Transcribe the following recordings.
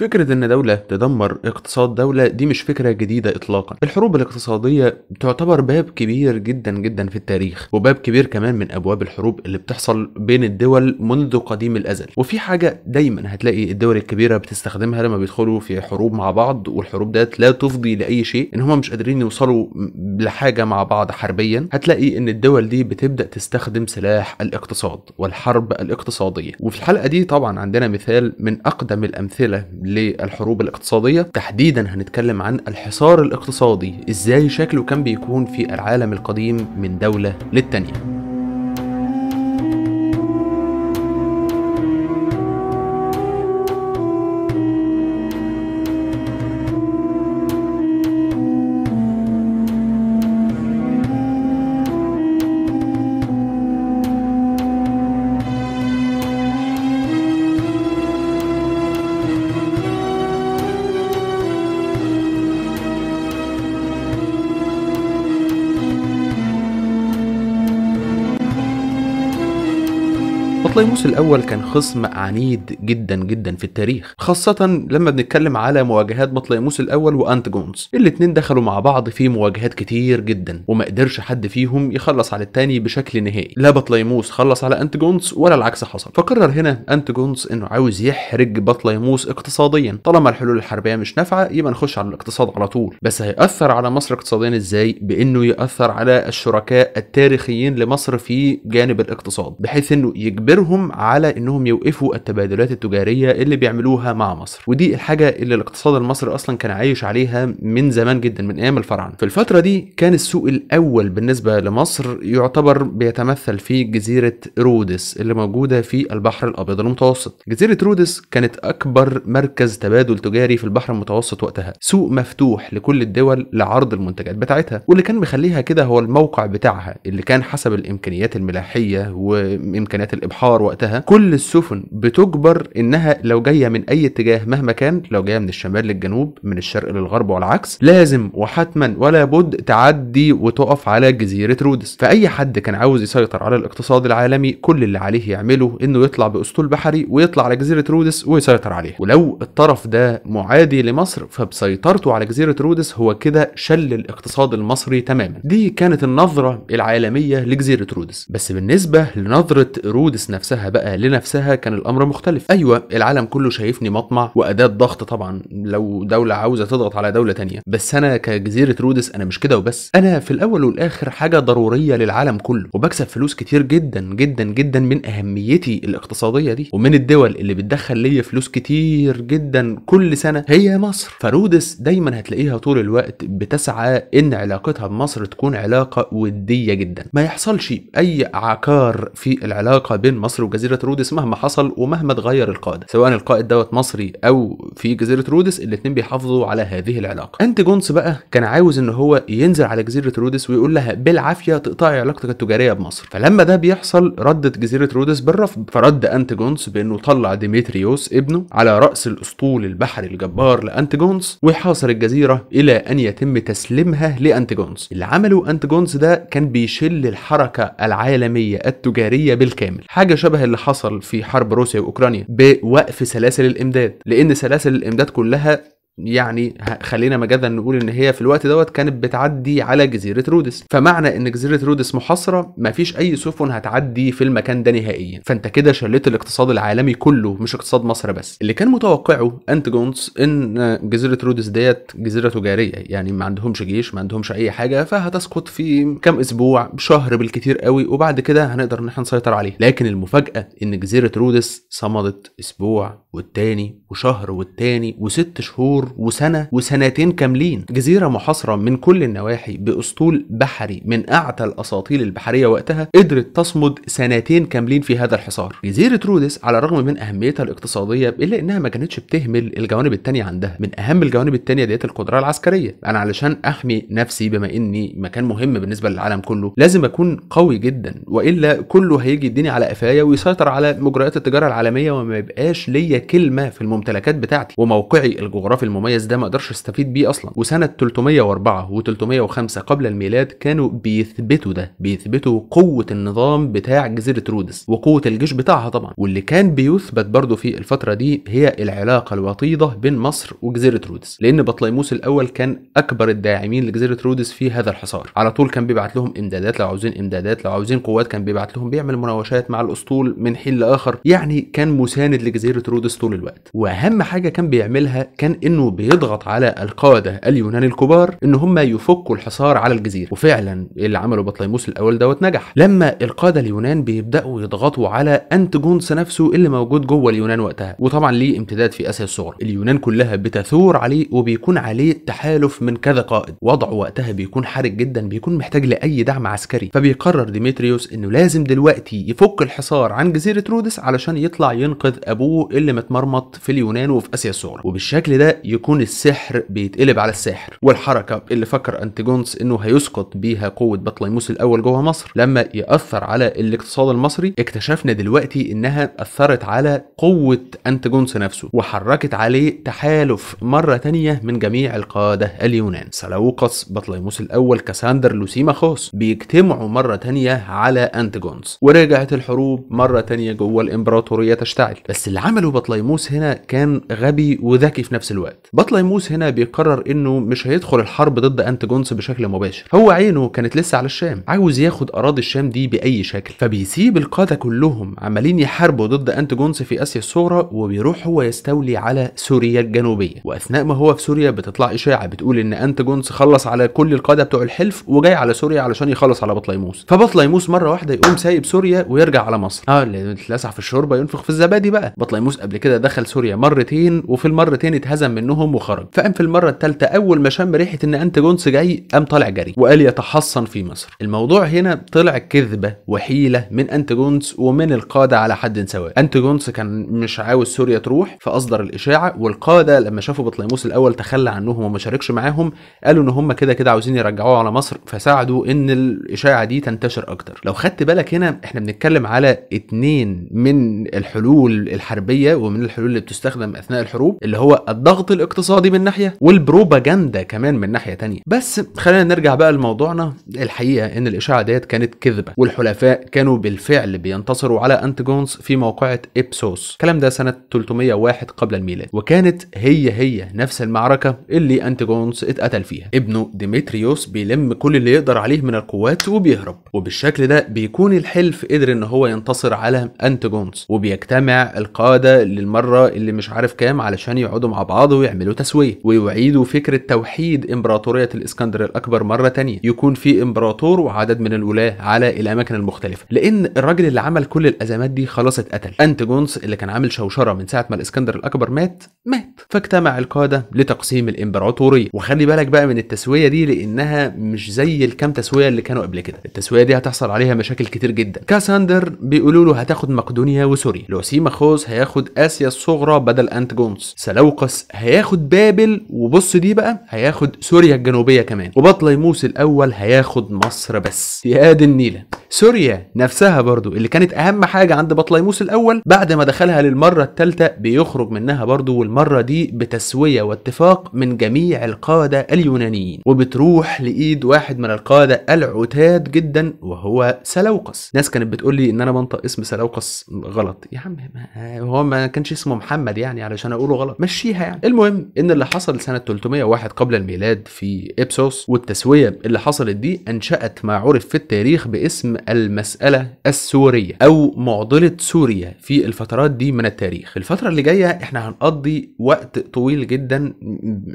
فكرة إن دولة تدمر اقتصاد دولة دي مش فكرة جديدة إطلاقا الحروب الاقتصادية تعتبر باب كبير جدا جدا في التاريخ وباب كبير كمان من أبواب الحروب اللي بتحصل بين الدول منذ قديم الأزل وفي حاجة دايما هتلاقي الدول الكبيرة بتستخدمها لما بيدخلوا في حروب مع بعض والحروب ديت لا تفضي لأي شيء إن هما مش قادرين يوصلوا لحاجة مع بعض حربيا هتلاقي إن الدول دي بتبدأ تستخدم سلاح الاقتصاد والحرب الاقتصادية وفي الحلقة دي طبعا عندنا مثال من أقدم الأمثلة للحروب الاقتصادية تحديدا هنتكلم عن الحصار الاقتصادي ازاي شكله كان بيكون في العالم القديم من دولة للتانية بطليموس الأول كان خصم عنيد جدا جدا في التاريخ خاصة لما بنتكلم على مواجهات بطليموس الأول جونز الاتنين دخلوا مع بعض في مواجهات كتير جدا وما قدرش حد فيهم يخلص على التاني بشكل نهائي لا بطليموس خلص على جونز ولا العكس حصل فقرر هنا جونز إنه عاوز يحرج بطليموس اقتصاديا طالما الحلول الحربية مش نافعة يبقى نخش على الاقتصاد على طول بس هيأثر على مصر اقتصاديا إزاي بإنه يأثر على الشركاء التاريخيين لمصر في جانب الاقتصاد بحيث إنه يجبرهم قدرهم على انهم يوقفوا التبادلات التجاريه اللي بيعملوها مع مصر ودي الحاجه اللي الاقتصاد المصري اصلا كان عايش عليها من زمان جدا من ايام الفراعنه في الفتره دي كان السوق الاول بالنسبه لمصر يعتبر بيتمثل في جزيره رودس اللي موجوده في البحر الابيض المتوسط جزيره رودس كانت اكبر مركز تبادل تجاري في البحر المتوسط وقتها سوق مفتوح لكل الدول لعرض المنتجات بتاعتها واللي كان مخليها كده هو الموقع بتاعها اللي كان حسب الامكانيات الملاحيه وامكانيات الابحار الاسعار وقتها كل السفن بتجبر انها لو جايه من اي اتجاه مهما كان لو جايه من الشمال للجنوب من الشرق للغرب والعكس لازم وحتما ولا بد تعدي وتقف على جزيره رودس فاي حد كان عاوز يسيطر على الاقتصاد العالمي كل اللي عليه يعمله انه يطلع باسطول بحري ويطلع على جزيره رودس ويسيطر عليها ولو الطرف ده معادي لمصر فبسيطرته على جزيره رودس هو كده شل الاقتصاد المصري تماما دي كانت النظره العالميه لجزيره رودس بس بالنسبه لنظره رودس نفسها نفسها بقى لنفسها كان الامر مختلف ايوه العالم كله شايفني مطمع واداه ضغط طبعا لو دوله عاوزه تضغط على دوله تانية بس انا كجزيره رودس انا مش كده وبس انا في الاول والاخر حاجه ضروريه للعالم كله وبكسب فلوس كتير جدا جدا جدا من اهميتي الاقتصاديه دي ومن الدول اللي بتدخل ليا فلوس كتير جدا كل سنه هي مصر فرودس دايما هتلاقيها طول الوقت بتسعى ان علاقتها بمصر تكون علاقه وديه جدا ما يحصلش اي عكار في العلاقه بين مصر مصر وجزيره رودس مهما حصل ومهما اتغير القائد سواء القائد دوت مصري او في جزيره رودس الاثنين بيحافظوا على هذه العلاقه انت جونس بقى كان عاوز ان هو ينزل على جزيره رودس ويقول لها بالعافيه تقطعي علاقتك التجاريه بمصر فلما ده بيحصل ردت جزيره رودس بالرفض فرد انت جونس بانه طلع ديمتريوس ابنه على راس الاسطول البحري الجبار لانتيجونس وحاصر الجزيره الى ان يتم تسليمها لانتيجونس اللي عمله انتيجونس ده كان بيشل الحركه العالميه التجاريه بالكامل حاجه شبه اللي حصل في حرب روسيا واوكرانيا بوقف سلاسل الامداد لان سلاسل الامداد كلها يعني خلينا مجازا نقول ان هي في الوقت دوت كانت بتعدي على جزيره رودس فمعنى ان جزيره رودس محاصره مفيش اي سفن هتعدي في المكان ده نهائيا فانت كده شليت الاقتصاد العالمي كله مش اقتصاد مصر بس اللي كان متوقعه انت جونز ان جزيره رودس ديت جزيره تجاريه يعني ما عندهمش جيش ما عندهمش اي حاجه فهتسقط في كام اسبوع شهر بالكتير قوي وبعد كده هنقدر ان احنا نسيطر عليها لكن المفاجاه ان جزيره رودس صمدت اسبوع والتاني وشهر والتاني وست شهور وسنة وسنتين كاملين جزيرة محاصرة من كل النواحي بأسطول بحري من أعتى الأساطيل البحرية وقتها قدرت تصمد سنتين كاملين في هذا الحصار جزيرة رودس على الرغم من أهميتها الاقتصادية إلا إنها ما كانتش بتهمل الجوانب التانية عندها من أهم الجوانب التانية ديت القدرة العسكرية أنا علشان أحمي نفسي بما إني مكان مهم بالنسبة للعالم كله لازم أكون قوي جدا وإلا كله هيجي يديني على قفايا ويسيطر على مجريات التجارة العالمية وما يبقاش ليا كلمة في الممتلكات بتاعتي وموقعي الجغرافي المميز ده ما اقدرش استفيد بيه اصلا وسنه 304 و305 قبل الميلاد كانوا بيثبتوا ده بيثبتوا قوه النظام بتاع جزيره رودس وقوه الجيش بتاعها طبعا واللي كان بيثبت برضه في الفتره دي هي العلاقه الوطيده بين مصر وجزيره رودس لان بطليموس الاول كان اكبر الداعمين لجزيره رودس في هذا الحصار على طول كان بيبعت لهم امدادات لو عاوزين امدادات لو عاوزين قوات كان بيبعت لهم بيعمل مناوشات مع الاسطول من حين لاخر يعني كان مساند لجزيره رودس طول الوقت واهم حاجه كان بيعملها كان انه كانه بيضغط على القاده اليونان الكبار ان هم يفكوا الحصار على الجزيره وفعلا اللي عمله بطليموس الاول دوت نجح لما القاده اليونان بيبداوا يضغطوا على انتجونس نفسه اللي موجود جوه اليونان وقتها وطبعا ليه امتداد في اسيا الصغرى اليونان كلها بتثور عليه وبيكون عليه تحالف من كذا قائد وضعه وقتها بيكون حرج جدا بيكون محتاج لاي دعم عسكري فبيقرر ديمتريوس انه لازم دلوقتي يفك الحصار عن جزيره رودس علشان يطلع ينقذ ابوه اللي متمرمط في اليونان وفي اسيا الصغرى وبالشكل ده يكون السحر بيتقلب على الساحر والحركه اللي فكر انتيجونس انه هيسقط بيها قوه بطليموس الاول جوه مصر لما ياثر على الاقتصاد المصري اكتشفنا دلوقتي انها اثرت على قوه انتيجونس نفسه وحركت عليه تحالف مره تانية من جميع القاده اليونان سلاوقس بطليموس الاول كاساندر لوسيماخوس بيجتمعوا مره تانية على انتيجونس ورجعت الحروب مره تانية جوه الامبراطوريه تشتعل بس اللي عمله بطليموس هنا كان غبي وذكي في نفس الوقت بطليموس هنا بيقرر انه مش هيدخل الحرب ضد انتجونس بشكل مباشر هو عينه كانت لسه على الشام عاوز ياخد اراضي الشام دي باي شكل فبيسيب القاده كلهم عمالين يحاربوا ضد انتجونس في اسيا الصغرى وبيروح هو يستولي على سوريا الجنوبيه واثناء ما هو في سوريا بتطلع اشاعه بتقول ان انتجونس خلص على كل القاده بتوع الحلف وجاي على سوريا علشان يخلص على بطليموس فبطليموس مره واحده يقوم سايب سوريا ويرجع على مصر اه اللي اتلسع في الشوربه ينفخ في الزبادي بقى بطليموس قبل كده دخل سوريا مرتين وفي المرتين اتهزم من منهم وخرج فقام في المره الثالثه اول ما شم ريحه ان انت جونس جاي قام طالع جري وقال يتحصن في مصر الموضوع هنا طلع كذبه وحيله من انت جونس ومن القاده على حد سواء انت جونس كان مش عاوز سوريا تروح فاصدر الاشاعه والقاده لما شافوا بطليموس الاول تخلى عنهم وما شاركش معاهم قالوا ان هم كده كده عاوزين يرجعوه على مصر فساعدوا ان الاشاعه دي تنتشر اكتر لو خدت بالك هنا احنا بنتكلم على اتنين من الحلول الحربيه ومن الحلول اللي بتستخدم اثناء الحروب اللي هو الضغط الاقتصادي من ناحيه والبروباجندا كمان من ناحيه تانية بس خلينا نرجع بقى لموضوعنا الحقيقه ان الاشاعه ديت كانت كذبه والحلفاء كانوا بالفعل بينتصروا على انتجونس في موقعه ابسوس الكلام ده سنه 301 قبل الميلاد وكانت هي هي نفس المعركه اللي انتجونس اتقتل فيها ابنه ديمتريوس بيلم كل اللي يقدر عليه من القوات وبيهرب وبالشكل ده بيكون الحلف قدر ان هو ينتصر على انتجونس وبيجتمع القاده للمره اللي مش عارف كام علشان يقعدوا مع بعض ويعملوا بيعملوا تسوية ويعيدوا فكرة توحيد إمبراطورية الإسكندر الأكبر مرة تانية يكون في إمبراطور وعدد من الولاة على الأماكن المختلفة لأن الراجل اللي عمل كل الأزمات دي خلاص اتقتل انتجونس اللي كان عامل شوشرة من ساعة ما الإسكندر الأكبر مات مات فاجتمع القادة لتقسيم الإمبراطورية وخلي بالك بقى من التسوية دي لأنها مش زي الكام تسوية اللي كانوا قبل كده التسوية دي هتحصل عليها مشاكل كتير جدا كاساندر بيقولوا له هتاخد مقدونيا وسوريا لوسيماخوس هياخد آسيا الصغرى بدل انتجونس سلوقس هياخد هياخد بابل وبص دي بقى هياخد سوريا الجنوبيه كمان وبطليموس الاول هياخد مصر بس يا دي النيله سوريا نفسها برضو اللي كانت اهم حاجه عند بطليموس الاول بعد ما دخلها للمره الثالثه بيخرج منها برضو والمره دي بتسويه واتفاق من جميع القاده اليونانيين وبتروح لايد واحد من القاده العتاد جدا وهو سلوقس ناس كانت بتقول لي ان انا بنطق اسم سلوقس غلط يا عم هو ما كانش اسمه محمد يعني علشان اقوله غلط مشيها يعني المهم ان اللي حصل سنه 301 قبل الميلاد في ابسوس والتسويه اللي حصلت دي انشات ما عرف في التاريخ باسم المسألة السورية أو معضلة سوريا في الفترات دي من التاريخ الفترة اللي جاية احنا هنقضي وقت طويل جدا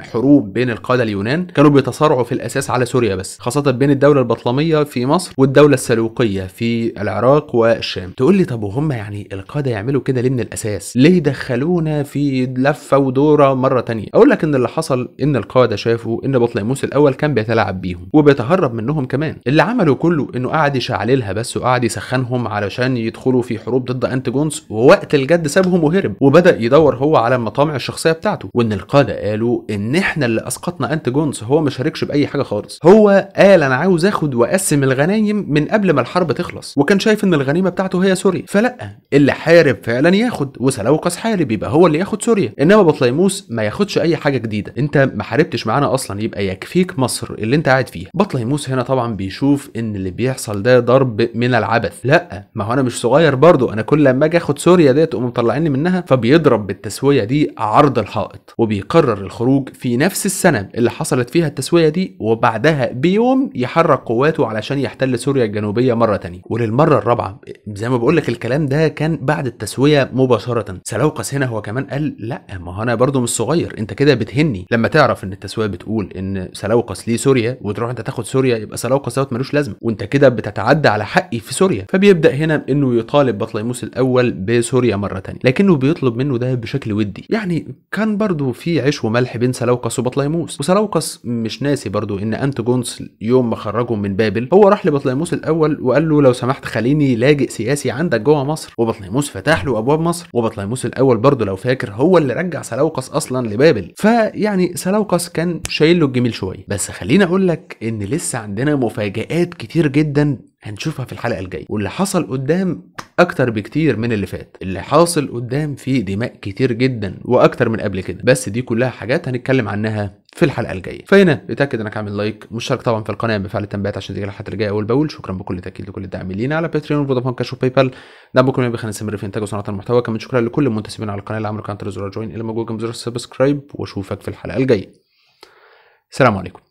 حروب بين القادة اليونان كانوا بيتصارعوا في الأساس على سوريا بس خاصة بين الدولة البطلمية في مصر والدولة السلوقية في العراق والشام تقول لي طب وهم يعني القادة يعملوا كده ليه من الأساس ليه دخلونا في لفة ودورة مرة تانية أقول لك إن اللي حصل إن القادة شافوا إن بطليموس الأول كان بيتلاعب بيهم وبيتهرب منهم كمان اللي عمله كله إنه قعد يشعل قللها بس وقعد يسخنهم علشان يدخلوا في حروب ضد انت جونز ووقت الجد سابهم وهرب وبدا يدور هو على المطامع الشخصيه بتاعته وان القاده قالوا ان احنا اللي اسقطنا انت جونز هو ما شاركش باي حاجه خالص هو قال انا عاوز اخد واقسم الغنايم من قبل ما الحرب تخلص وكان شايف ان الغنيمه بتاعته هي سوريا فلا اللي حارب فعلا ياخد وسلوقس حارب يبقى هو اللي ياخد سوريا انما بطليموس ما ياخدش اي حاجه جديده انت ما حاربتش معانا اصلا يبقى يكفيك مصر اللي انت قاعد فيها بطليموس هنا طبعا بيشوف ان اللي بيحصل ده ضرب حرب من العبث لا ما هو انا مش صغير برضو انا كل لما اجي اخد سوريا ديت تقوم مطلعيني منها فبيضرب بالتسويه دي عرض الحائط وبيقرر الخروج في نفس السنه اللي حصلت فيها التسويه دي وبعدها بيوم يحرك قواته علشان يحتل سوريا الجنوبيه مره تانية وللمره الرابعه زي ما بقول لك الكلام ده كان بعد التسويه مباشره سلوقس هنا هو كمان قال لا ما هو انا برضو مش صغير انت كده بتهني لما تعرف ان التسويه بتقول ان سلوقس ليه سوريا وتروح انت تاخد سوريا يبقى سلوقس دوت ملوش لازمه وانت كده بتتعدى على حقي في سوريا فبيبدا هنا انه يطالب بطليموس الاول بسوريا مره ثانيه لكنه بيطلب منه ده بشكل ودي يعني كان برضه في عيش وملح بين سلوقس وبطليموس وسلوقس مش ناسي برضه ان جونس يوم ما خرجه من بابل هو راح لبطليموس الاول وقال له لو سمحت خليني لاجئ سياسي عندك جوه مصر وبطليموس فتح له ابواب مصر وبطليموس الاول برضه لو فاكر هو اللي رجع سلوقس اصلا لبابل فيعني سلوقس كان شايل له الجميل شويه بس خليني اقول لك ان لسه عندنا مفاجآت كتير جدا هنشوفها في الحلقه الجايه واللي حصل قدام اكتر بكتير من اللي فات اللي حاصل قدام فيه دماء كتير جدا واكتر من قبل كده بس دي كلها حاجات هنتكلم عنها في الحلقه الجايه فهنا اتاكد انك عامل لايك مشترك طبعا في القناه بفعل التنبيهات عشان تجيلك الحلقات الجايه اول باول شكرا بكل تاكيد لكل الدعم لينا على باتريون وفودافون كاش وباي بال دعمكم لنا بيخلينا نستمر في انتاج وصناعه المحتوى كمان شكرا لكل المنتسبين على القناه اللي عملوا كانت زرار جوين الى موجود جنب زر السبسكرايب واشوفك في الحلقه الجايه السلام عليكم